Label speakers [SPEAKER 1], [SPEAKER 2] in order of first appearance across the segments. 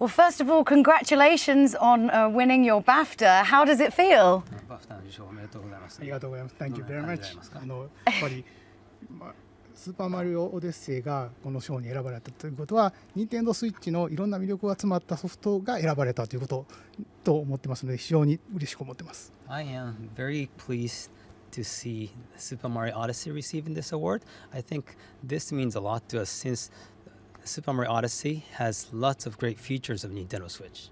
[SPEAKER 1] Well, first of all, congratulations on uh, winning your BAFTA. How does it feel?
[SPEAKER 2] Thank you very much.
[SPEAKER 3] スーパーマリオオデッセイがこの賞に選ばれたということは、任天堂スイッチのいろんな魅力が詰まったソフトが選ばれたということと思ってますので、非常に嬉しく思っ
[SPEAKER 2] てます。I am very pleased to see Super Mario Odyssey receiving this award. I think this means a lot to us since Super Mario Odyssey has lots of great features of Nintendo Switch.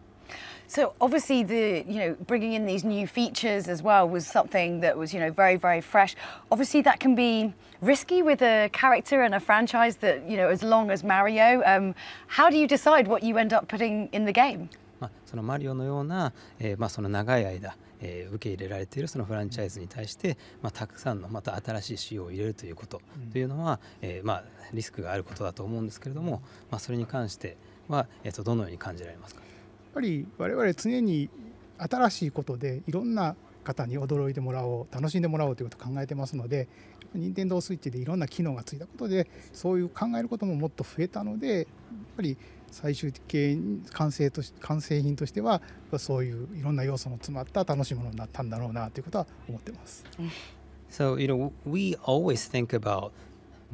[SPEAKER 1] So obviously the, you know, bringing in these new features as well was something that was, you know, very, very fresh. Obviously that can be risky with a character and a franchise that, you know, as long as Mario. Um, how do you decide what you end up putting in the game?
[SPEAKER 2] まあ、そのマリオのような、えーまあ、その長い間、えー、受け入れられているそのフランチャイズに対して、まあ、たくさんのまた新しい仕様を入れるということというのは、うん、えー、まあ、リスクがあることだと思うんですけれども、まあ、それに関しては、えー、とどのように感じられますかや
[SPEAKER 3] っぱり我々常に新しいことでいろんな方に驚いてもらおう楽しんでもらおうということを考えてますので任天堂スイッチでいろんな機能がついたことでそういう考えることももっと増えたのでやっぱり最終形完成とし完成品としてはそういういろんな要素の詰まった楽しいものになったんだろうなということは思ってます。
[SPEAKER 2] So, you know, we always think about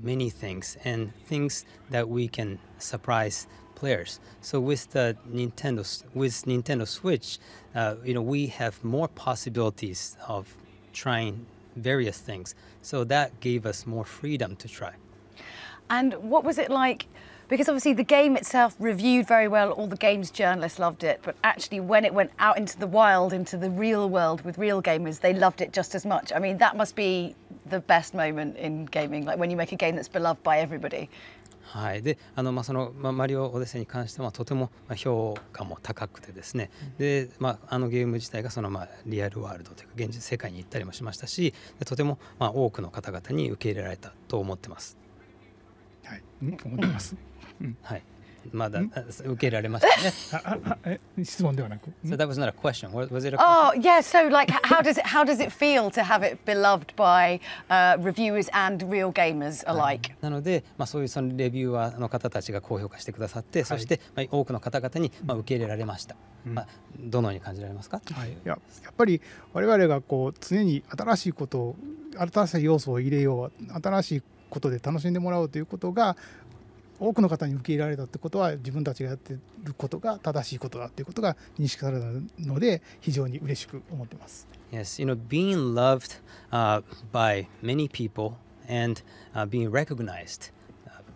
[SPEAKER 2] many things and things that we can surprise players. So with the Nintendo with Nintendo Switch, uh, you know, we have more possibilities of trying various things. So that gave us more freedom to try.
[SPEAKER 1] And what was it like Because obviously the game itself reviewed very well, all the games journalists loved it, but actually when it went out into the wild, into the real world with real gamers, they loved it just as much. I mean, that must be the best moment in gaming, like when you make a game that's beloved by everybody.
[SPEAKER 2] はい、であの、まあ、その、まあ、マリオ・オデッセイに関してはとても評価も高くてですね、でまあ、あのゲーム自体がその、まあ、リアルワールドというか現実世界に行ったりもしましたしとても、まあ、多くの方々に受け入れられたと思ってます。はい、思ってます。はい。まだ受けられましたね。質問ではなく。So that was not a question. Was it a question?
[SPEAKER 1] Oh yeah. So like, how does it how does it feel to have it beloved by、uh, reviewers and real gamers alike?
[SPEAKER 2] なので、まあそういうそのレビューアーの方たちが高評価してくださって、そして、まあ多くの方々にまあ受け入れられました。まあどのように感じられますか？はい。いややっぱり
[SPEAKER 3] 我々がこう常に新しいことを新しい要素を入れよう、新しいことで楽しんでもらおうということが多くの方に受け入れられたってことは自分たちがやってることが正しいことだっていうことが認識されたので非常に嬉しく思ってま
[SPEAKER 2] す。Yes, you know, being loved、uh, by many people and、uh, being recognized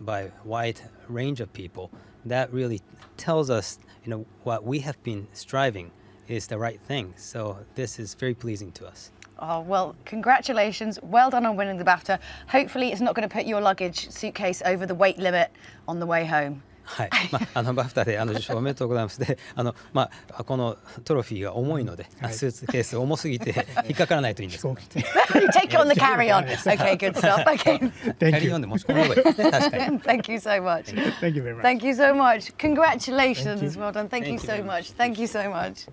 [SPEAKER 2] by wide range of people, that really tells us, you know, what we have been striving is the right thing. So this is very pleasing to us.
[SPEAKER 1] Oh, well, congratulations. Well done on winning the BAFTA. Hopefully, it's not going to put your luggage suitcase over the weight limit on the way home.
[SPEAKER 2] はい、まあ、あのバフタであの受賞おめでとうございます。で、あのまあこのトロフィーが重いので、はい、スーツケース重すぎて引っかからないといいんです。
[SPEAKER 1] Take on the carry on. Okay, good stuff. Okay.
[SPEAKER 2] you. so much. Thank you very much. Thank
[SPEAKER 1] you so much. Congratulations. Well done. Thank you so much. Thank you so much.